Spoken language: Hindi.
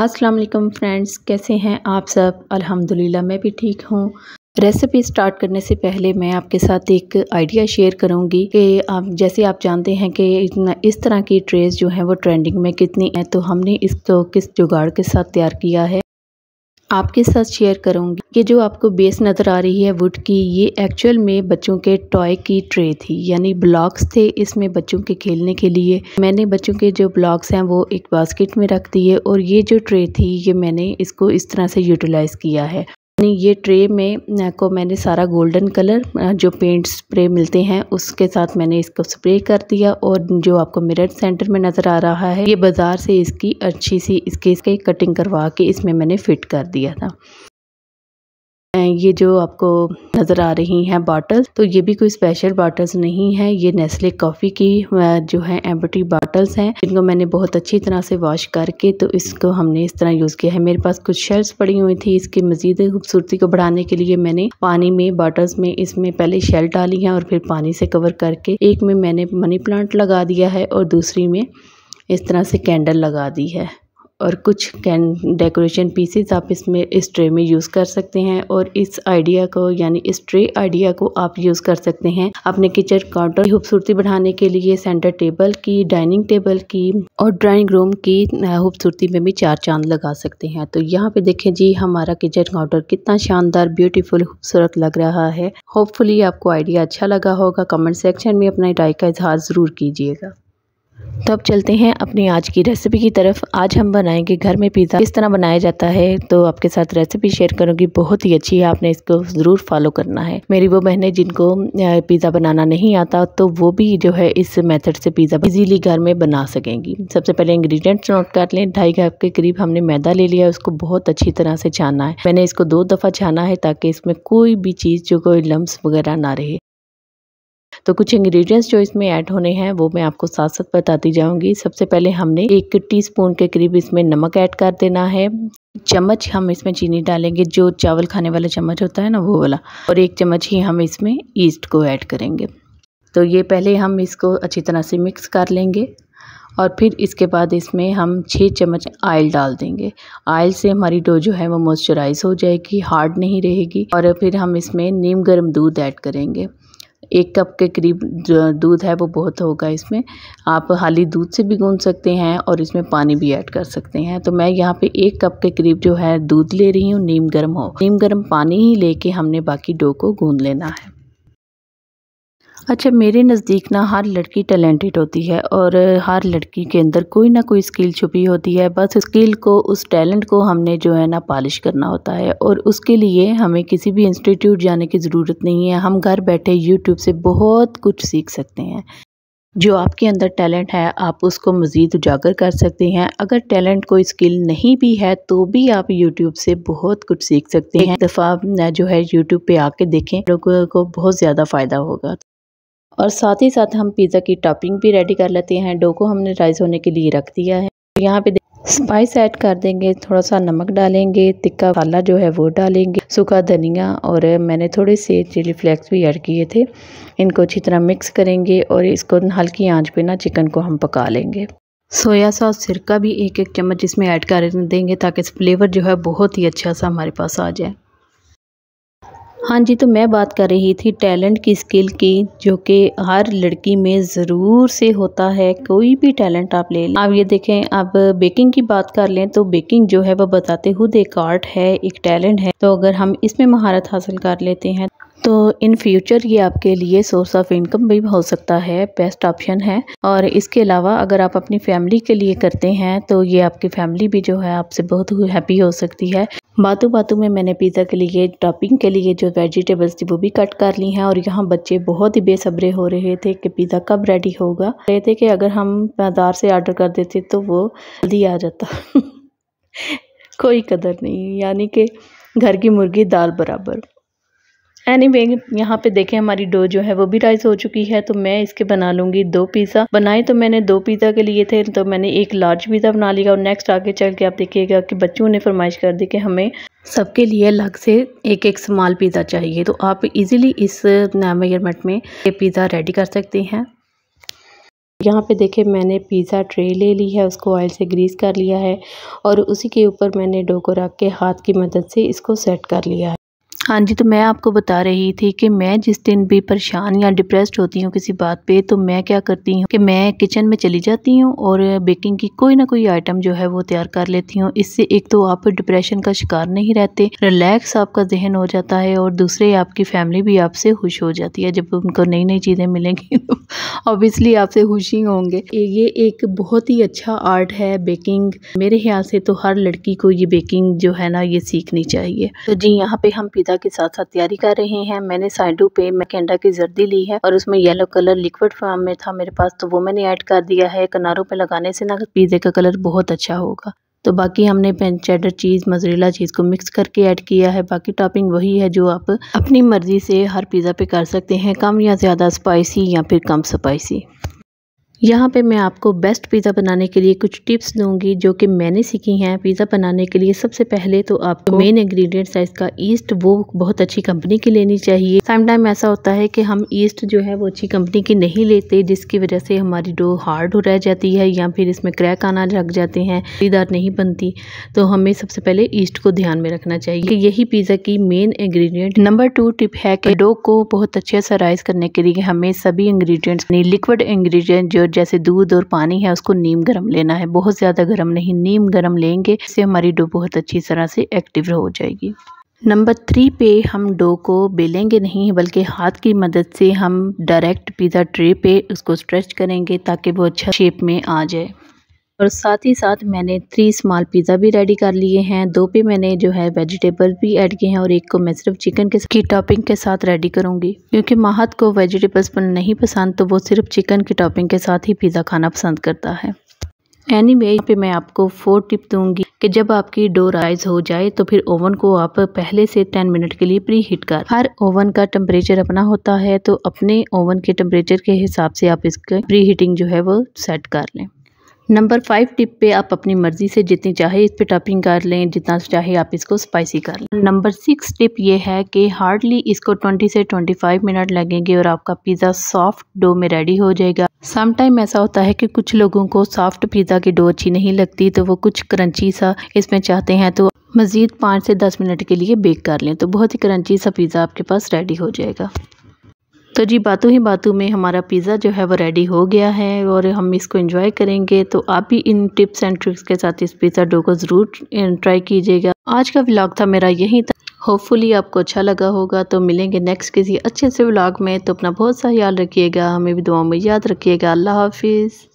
अस्सलाम वालेकुम फ्रेंड्स कैसे हैं आप सब अल्हम्दुलिल्लाह मैं भी ठीक हूँ रेसिपी स्टार्ट करने से पहले मैं आपके साथ एक आइडिया शेयर करूंगी कि आप जैसे आप जानते हैं कि इस तरह की ट्रेस जो है वो ट्रेंडिंग में कितनी है तो हमने इसको किस जुगाड़ के साथ तैयार किया है आपके साथ शेयर करूंगी कि जो आपको बेस नज़र आ रही है वुड की ये एक्चुअल में बच्चों के टॉय की ट्रे थी यानी ब्लॉक्स थे इसमें बच्चों के खेलने के लिए मैंने बच्चों के जो ब्लॉक्स हैं वो एक बास्केट में रख दिए और ये जो ट्रे थी ये मैंने इसको इस तरह से यूटिलाइज़ किया है ये ट्रे में को मैंने सारा गोल्डन कलर जो पेंट स्प्रे मिलते हैं उसके साथ मैंने इसको स्प्रे कर दिया और जो आपको मिरर सेंटर में नज़र आ रहा है ये बाज़ार से इसकी अच्छी सी इसके इसके कटिंग करवा के इसमें मैंने फ़िट कर दिया था ये जो आपको नज़र आ रही हैं बॉटल्स तो ये भी कोई स्पेशल बॉटल्स नहीं है ये नेस्ले कॉफ़ी की जो है एम्बी बॉटल्स हैं जिनको मैंने बहुत अच्छी तरह से वॉश करके तो इसको हमने इस तरह यूज़ किया है मेरे पास कुछ शेल्स पड़ी हुई थी इसकी मज़ीद खूबसूरती को बढ़ाने के लिए मैंने पानी में बॉटल्स में इसमें पहले शेल डाली हैं और फिर पानी से कवर करके एक में मैंने मनी प्लांट लगा दिया है और दूसरी में इस तरह से कैंडल लगा दी है और कुछ कैन डेकोरेशन पीसेस आप इसमें इस ट्रे में यूज़ कर सकते हैं और इस आइडिया को यानी इस ट्रे आइडिया को आप यूज़ कर सकते हैं अपने किचन काउंटर की खूबसूरती बढ़ाने के लिए सेंटर टेबल की डाइनिंग टेबल की और ड्राइंग रूम की खूबसूरती में भी चार चांद लगा सकते हैं तो यहाँ पे देखें जी हमारा किचन काउंटर कितना शानदार ब्यूटीफुल खूबसूरत लग रहा है होपफुली आपको आइडिया अच्छा लगा होगा कमेंट सेक्शन में अपना राय का इजहार ज़रूर कीजिएगा तो अब चलते हैं अपनी आज की रेसिपी की तरफ आज हम बनाएंगे घर में पिज़्ज़ा किस तरह बनाया जाता है तो आपके साथ रेसिपी शेयर करूंगी बहुत ही अच्छी है आपने इसको ज़रूर फॉलो करना है मेरी वो बहनें जिनको पिज़्ज़ा बनाना नहीं आता तो वो भी जो है इस मेथड से पिज़्ज़ा इजीली घर में बना सकेंगी सबसे पहले इंग्रीडियंट्स नोट कर लें ढाई घर के करीब हमने मैदा ले लिया उसको बहुत अच्छी तरह से छाना है मैंने इसको दो दफ़ा छाना है ताकि इसमें कोई भी चीज़ जो कोई लम्ब वगैरह ना रहे तो कुछ इंग्रेडिएंट्स जो इसमें ऐड होने हैं वो मैं आपको साथ साथ बताती जाऊंगी सबसे पहले हमने एक टीस्पून के करीब इसमें नमक ऐड कर देना है चम्मच हम इसमें चीनी डालेंगे जो चावल खाने वाला चम्मच होता है ना वो वाला और एक चम्मच ही हम इसमें ईस्ट को ऐड करेंगे तो ये पहले हम इसको अच्छी तरह से मिक्स कर लेंगे और फिर इसके बाद इसमें हम छः चम्मच आयल डाल देंगे आयल से हमारी डो जो है वो मॉइस्चराइज हो जाएगी हार्ड नहीं रहेगी और फिर हम इसमें नीम गर्म दूध ऐड करेंगे एक कप के करीब जो दूध है वो बहुत होगा इसमें आप हाली दूध से भी गूँध सकते हैं और इसमें पानी भी ऐड कर सकते हैं तो मैं यहाँ पे एक कप के करीब जो है दूध ले रही हूँ नीम गर्म हो नीम गर्म पानी ही लेके हमने बाकी डो को गूँध लेना है अच्छा मेरे नज़दीक ना हर लड़की टैलेंटेड होती है और हर लड़की के अंदर कोई ना कोई स्किल छुपी होती है बस स्किल को उस टैलेंट को हमने जो है ना पॉलिश करना होता है और उसके लिए हमें किसी भी इंस्टीट्यूट जाने की ज़रूरत नहीं है हम घर बैठे यूट्यूब से बहुत कुछ सीख सकते हैं जो आपके अंदर टैलेंट है आप उसको मज़ीद उजागर कर सकते हैं अगर टैलेंट कोई स्किल नहीं भी है तो भी आप यूट्यूब से बहुत कुछ सीख सकते हैं एक दफ़ा जो है यूट्यूब पे आके देखें लोगों को बहुत ज़्यादा फ़ायदा होगा और साथ ही साथ हम पिज़्ज़ा की टॉपिंग भी रेडी कर लेते हैं डो को हमने राइस होने के लिए रख दिया है यहाँ पे स्पाइस ऐड कर देंगे थोड़ा सा नमक डालेंगे तिक्का वाला जो है वो डालेंगे सूखा धनिया और मैंने थोड़े से चिली फ्लेक्स भी ऐड किए थे इनको अच्छी तरह मिक्स करेंगे और इसको हल्की आँच पर ना चिकन को हम पका लेंगे सोया सॉस सिरका भी एक एक चम्मच इसमें ऐड कर देंगे ताकि फ्लेवर जो है बहुत ही अच्छा सा हमारे पास आ जाए हाँ जी तो मैं बात कर रही थी टैलेंट की स्किल की जो कि हर लड़की में ज़रूर से होता है कोई भी टैलेंट आप ले लें आप ये देखें अब बेकिंग की बात कर लें तो बेकिंग जो है वह बताते खुद एक आर्ट है एक टैलेंट है तो अगर हम इसमें महारत हासिल कर लेते हैं तो इन फ्यूचर ये आपके लिए सोर्स ऑफ इनकम भी हो सकता है बेस्ट ऑप्शन है और इसके अलावा अगर आप अपनी फैमिली के लिए करते हैं तो ये आपकी फैमिली भी जो है आपसे बहुत हैप्पी हो सकती है बातों बातों में मैंने पिज़्ज़ा के लिए टॉपिंग के लिए जो वेजिटेबल्स थी वो भी कट कर ली हैं और यहाँ बच्चे बहुत ही बेसब्रे हो रहे थे कि पिज़्ज़ा कब रेडी होगा रहे थे कि अगर हम बाजार से ऑर्डर कर देते तो वो जल्दी आ जाता कोई कदर नहीं यानी कि घर की मुर्गी दाल बराबर एनी वे यहाँ पे देखें हमारी डो जो है वो भी राइस हो चुकी है तो मैं इसके बना लूंगी दो पिज़्ज़ा बनाए तो मैंने दो पिज़्ज़ा के लिए थे तो मैंने एक लार्ज पिज़्ज़ा बना लिया और नेक्स्ट आगे चल के आप देखिएगा कि बच्चों ने फरमाइश कर दी कि हमें सबके लिए अलग से एक एक स्मॉल पिज़्ज़ा चाहिए तो आप इजीली इस मेजरमेंट uh, में ये पिज़्ज़ा रेडी कर सकते हैं यहाँ पे देखे मैंने पिज़्ज़ा ट्रे ले ली है उसको ऑयल से ग्रीस कर लिया है और उसी के ऊपर मैंने डो को रख के हाथ की मदद से इसको सेट कर लिया है हाँ जी तो मैं आपको बता रही थी कि मैं जिस दिन भी परेशान या डिप्रेस्ड होती हूँ किसी बात पे तो मैं क्या करती हूँ कि मैं किचन में चली जाती हूँ और बेकिंग की कोई ना कोई आइटम जो है वो तैयार कर लेती हूँ इससे एक तो आप डिप्रेशन का शिकार नहीं रहते रिलैक्स आपका जहन हो जाता है और दूसरे आपकी फैमिली भी आपसे खुश हो जाती है जब उनको नई नई चीज़ें मिलेंगी तो ऑब्वियसली आपसे खुश ही होंगे ये एक बहुत ही अच्छा आर्ट है बेकिंग मेरे ख्याल से तो हर लड़की को ये बेकिंग जो है ना ये सीखनी चाहिए तो जी यहाँ पे हम पिता के साथ साथ तैयारी कर रहे हैं मैंने साइडों पे मैकेंडा की जर्दी ली है और उसमें येलो कलर लिक्विड फॉर्म में था मेरे पास तो वो मैंने ऐड कर दिया है किनारों पे लगाने से ना पिज़्ज़े का कलर बहुत अच्छा होगा तो बाकी हमने पेन चेडर चीज़ मजरेला चीज़ को मिक्स करके ऐड किया है बाकी टॉपिंग वही है जो आप अपनी मर्ज़ी से हर पिज़्ज़ा पे कर सकते हैं कम या ज़्यादा स्पाइसी या फिर कम स्पाइसी यहाँ पे मैं आपको बेस्ट पिज़्ज़ा बनाने के लिए कुछ टिप्स दूंगी जो कि मैंने सीखी हैं पिज़्ज़ा बनाने के लिए सबसे पहले तो आपको मेन इंग्रेडिएंट्स है इसका ईस्ट वो बहुत अच्छी कंपनी की लेनी चाहिए टाइम ऐसा होता है कि हम ईस्ट जो है वो अच्छी कंपनी की नहीं लेते जिसकी वजह से हमारी डो हार्ड हो रह जाती है या फिर इसमें क्रैक आना लग जाते हैं पीदार नहीं बनती तो हमें सबसे पहले ईस्ट को ध्यान में रखना चाहिए तो यही पिज़्ज़ा की main ingredient number two tip है कि डो को बहुत अच्छे से राइस करने के लिए हमें सभी इंग्रीडियंट्स लिक्विड इंग्रीडियंट जो जैसे दूध और पानी है उसको नीम गर्म लेना है बहुत ज़्यादा गर्म नहीं नीम गर्म लेंगे इससे हमारी डो बहुत अच्छी तरह से एक्टिव हो जाएगी नंबर थ्री पे हम डो को बेलेंगे नहीं बल्कि हाथ की मदद से हम डायरेक्ट पिज़्ज़ा ट्रे पे उसको स्ट्रेच करेंगे ताकि वो अच्छा शेप में आ जाए और साथ ही साथ मैंने थ्री स्मॉल पिज़्ज़ा भी रेडी कर लिए हैं दो पे मैंने जो है वेजिटेबल भी ऐड किए हैं और एक को मैं सिर्फ चिकन के की टॉपिंग के साथ रेडी करूँगी क्योंकि माहत को वेजिटेबल्स पर नहीं पसंद तो वो सिर्फ चिकन की टॉपिंग के साथ ही पिज़्ज़ा खाना पसंद करता है एनी anyway, वे पे मैं आपको फोर टिप दूंगी कि जब आपकी डो राइज हो जाए तो फिर ओवन को आप पहले से टेन मिनट के लिए प्री हीट कर हर ओवन का टेम्परेचर अपना होता है तो अपने ओवन के टेम्परेचर के हिसाब से आप इसके प्री हीटिंग जो है वो सेट कर लें नंबर फाइव टिप पे आप अपनी मर्ज़ी से जितनी चाहे इस पे टॉपिंग कर लें जितना चाहे आप इसको स्पाइसी कर लें नंबर सिक्स टिप ये है कि हार्डली इसको 20 से 25 मिनट लगेंगे और आपका पिज़्ज़ा सॉफ्ट डो में रेडी हो जाएगा समटाइम ऐसा होता है कि कुछ लोगों को सॉफ्ट पिज़्ज़ा की डो अच्छी नहीं लगती तो वो कुछ क्रंची सा इसमें चाहते हैं तो मज़ीद पाँच से दस मिनट के लिए बेक कर लें तो बहुत ही क्रंची सा पिज़्ज़ा आपके पास रेडी हो जाएगा तो जी बातों ही बातों में हमारा पिज़्ज़ा जो है वो रेडी हो गया है और हम इसको इंजॉय करेंगे तो आप भी इन टिप्स एंड ट्रिक्स के साथ इस पिज़्ज़ा डो को ज़रूर ट्राई कीजिएगा आज का व्लॉग था मेरा यहीं था होपफुली आपको अच्छा लगा होगा तो मिलेंगे नेक्स्ट किसी अच्छे से व्लॉग में तो अपना बहुत सा ख्याल रखिएगा हमें भी दुआ में याद रखिएगा अल्लाह हाफिज़